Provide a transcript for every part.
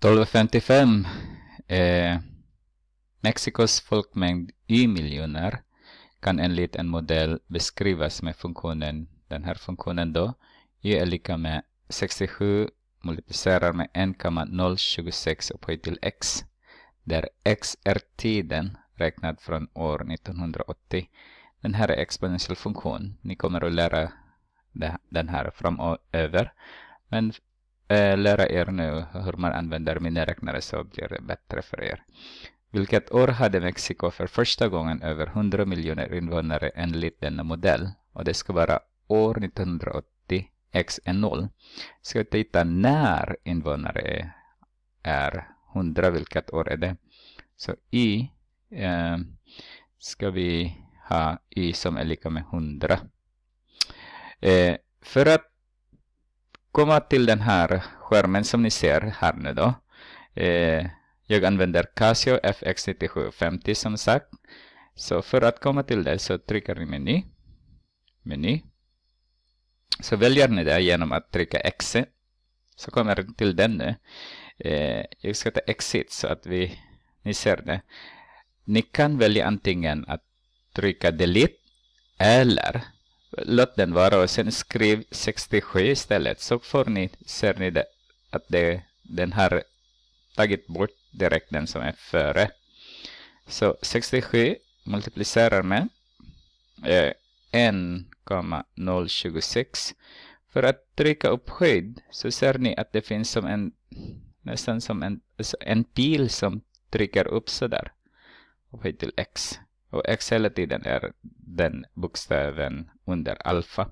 1255 eh, Mexikos folkmängd i miljoner kan enligt en modell beskrivas med funktionen, den här funktionen då, y är lika med 67 multiplicerar med 1,026 upphöjt till x, där x är tiden räknad från år 1980. Den här är exponentiell funktion. Ni kommer att lära den här framöver. Men Eh, lära er nu hur man använder miniräknare så blir det bättre för er. Vilket år hade Mexiko för första gången över 100 miljoner invånare enligt denna modell? Och det ska vara år 1980, x 0. Ska vi titta när invånare är 100, vilket år är det? Så i eh, ska vi ha i som är lika med 100. Eh, för att komma till den här skärmen som ni ser här nu då. Eh, jag använder Casio FX9750 som sagt. Så för att komma till det så trycker ni meny. Meny. Så väljer ni det genom att trycka exit. Så kommer det till den nu. Eh, jag ska ta exit så att vi, ni ser det. Ni kan välja antingen att trycka delete eller låt den vara och sen skriv 67 istället så får ni, ser ni det, att det, den har tagit bort direkt den som är före. Så 67 multiplicerar med eh, 1,026 för att trycka upp skydd så ser ni att det finns som en nästan som en, alltså en pil som trycker upp sådär. Upphöjd till x. Och x hela tiden är den bokstaven under alfa.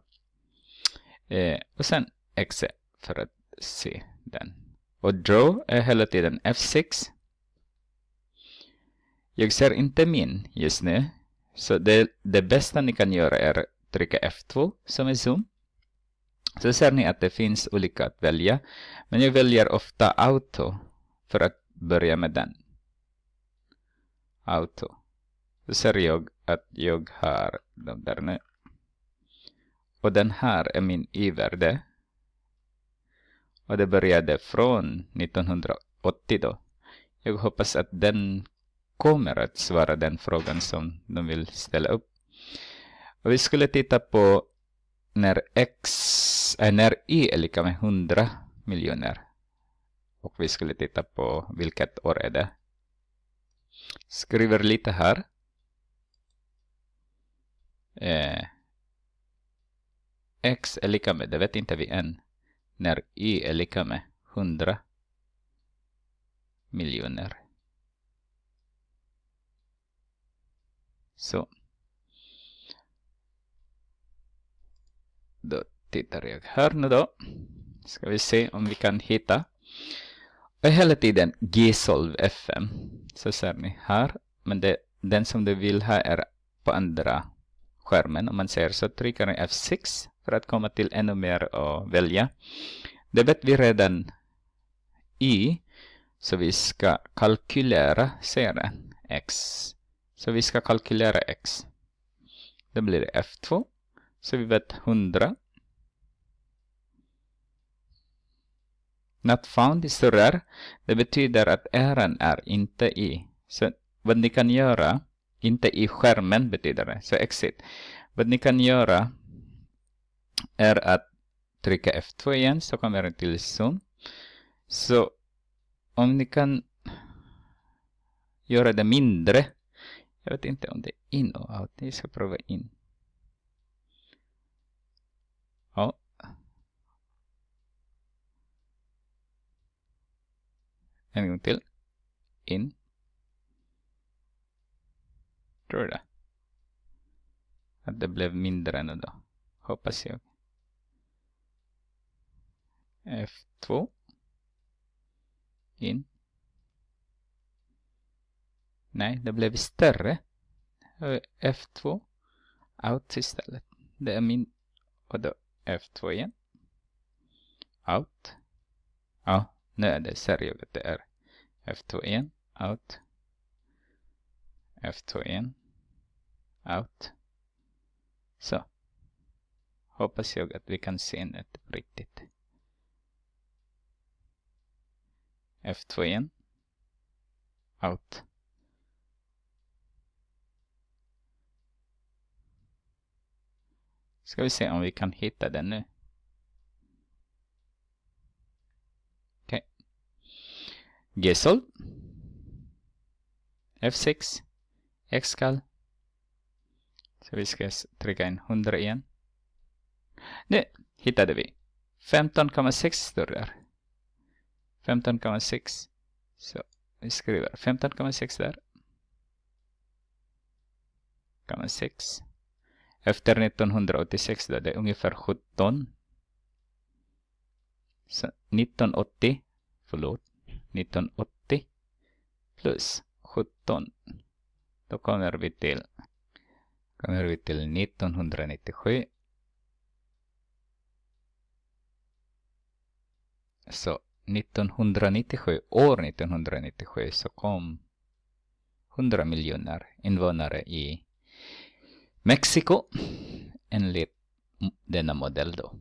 Eh, och sen x för att se den. Och draw är hela tiden f6. Jag ser inte min just nu. Så det, det bästa ni kan göra är trycka F2 som är zoom. Så ser ni att det finns olika att välja. Men jag väljer ofta auto för att börja med den. Auto. Då ser jag att jag har den där nu. Och den här är min i-värde. Och det började från 1980 då. Jag hoppas att den kommer att svara den frågan som de vill ställa upp. Och vi skulle titta på när, x, äh, när y är lika med 100 miljoner. Och vi skulle titta på vilket år är det. Skriver lite här eh, x är lika med, det vet inte vi än, när y är lika med 100 miljoner. Så. Då tittar jag här nu då. Ska vi se om vi kan hitta. Och hela tiden gsolv fm. Så ser ni här. Men det, den som du vill ha är på andra skärmen om man säger så. Trycker jag F6 för att komma till ännu mer och välja. Det vet vi redan i. Så vi ska kalkylera, säger den, x. Så vi ska kalkylera x. Då blir det F2. Så vi vet 100. Not found i surrar. Det betyder att ären är inte i. Så vad ni kan göra inte i skärmen betyder det. Så exit. Vad ni kan göra är att trycka F2 igen så kommer det till zoom. Så om ni kan göra det mindre. Jag vet inte om det är in och out. Jag ska prova in. Ja. En gång till. In. Tror du det? Att det blev mindre nu då? Hoppas jag. F2. In. Nej, det blev större. Eh, F2. Out istället. Det är min... Och då F2 igen. Out. Ja, nu är det seriöst. Det är F2 igen. Out. F2 igen out. Så. Hoppas jag att vi kan se det riktigt. F2 igen. Out. Ska vi se om vi kan hitta den nu. Okej. Okay. Gesol. F6. Xcal. Så vi ska trycka in 100 igen. Nu hittade vi 15,6 dörrar. 15,6. Så vi skriver 15,6 där. 6. Efter 1986 då det är ungefär 17. Så 1980, förlåt, 1980 plus 17. Då kommer vi till Sen är vi till 1997. Så 1997, år 1997 så kom 100 miljoner invånare i Mexiko enligt denna modell då.